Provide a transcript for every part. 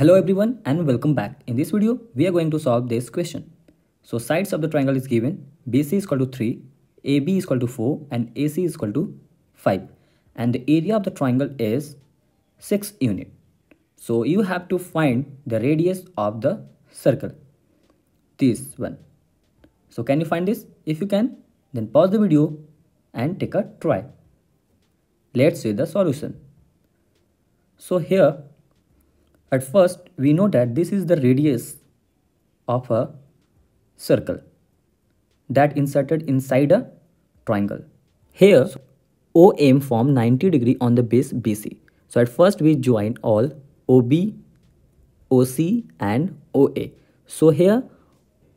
Hello everyone and welcome back. In this video, we are going to solve this question. So sides of the triangle is given, BC is equal to 3, AB is equal to 4 and AC is equal to 5. And the area of the triangle is 6 unit. So you have to find the radius of the circle. This one. So can you find this? If you can, then pause the video and take a try. Let's see the solution. So here at first, we know that this is the radius of a circle that inserted inside a triangle. Here, OM form 90 degree on the base BC. So at first we join all OB, OC and OA. So here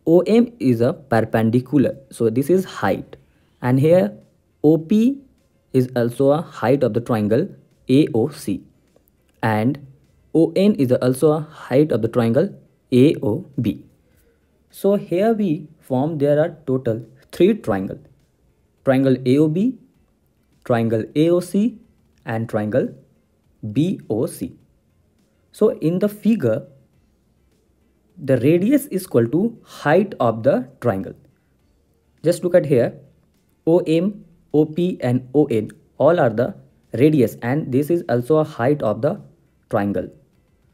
OM is a perpendicular. So this is height and here OP is also a height of the triangle AOC and ON is also a height of the triangle AOB. So here we form there are total three triangle. Triangle AOB, triangle AOC and triangle BOC. So in the figure, the radius is equal to height of the triangle. Just look at here, OM, OP and ON all are the radius and this is also a height of the triangle.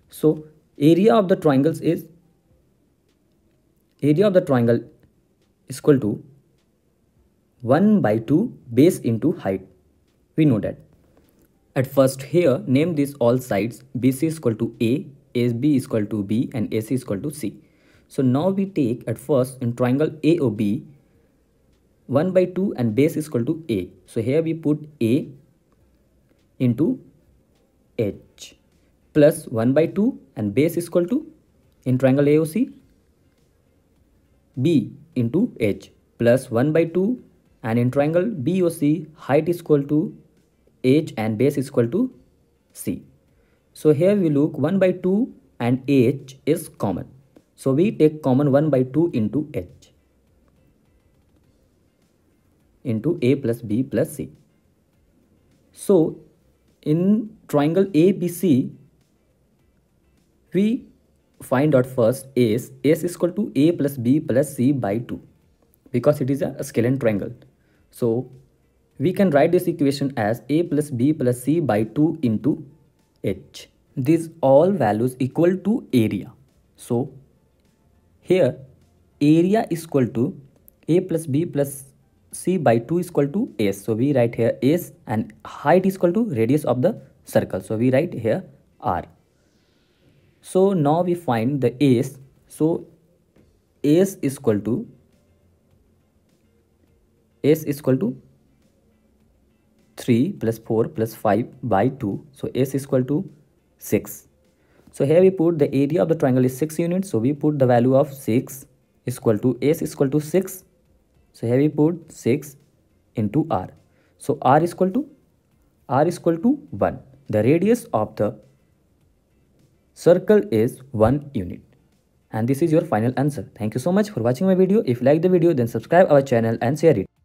So area of the triangles is area of the triangle is equal to 1 by 2 base into height. We know that. At first here name this all sides BC is equal to A, SB is equal to B and AC is equal to C. So now we take at first in triangle AOB 1 by 2 and base is equal to A. So here we put A into H plus 1 by 2 and base is equal to in triangle AOC B into H plus 1 by 2 and in triangle BOC height is equal to H and base is equal to C. So here we look 1 by 2 and H is common. So we take common 1 by 2 into H into A plus B plus C. So in triangle ABC we find out first s s is equal to a plus b plus c by 2 because it is a scalene triangle so we can write this equation as a plus b plus c by 2 into h these all values equal to area so here area is equal to a plus b plus c by 2 is equal to s so we write here s and height is equal to radius of the circle so we write here r so now we find the s so s is equal to s is equal to 3 plus 4 plus 5 by 2 so s is equal to 6 so here we put the area of the triangle is 6 units so we put the value of 6 is equal to s is equal to 6 so here we put 6 into r so r is equal to r is equal to 1 the radius of the circle is 1 unit. And this is your final answer. Thank you so much for watching my video. If you like the video then subscribe our channel and share it.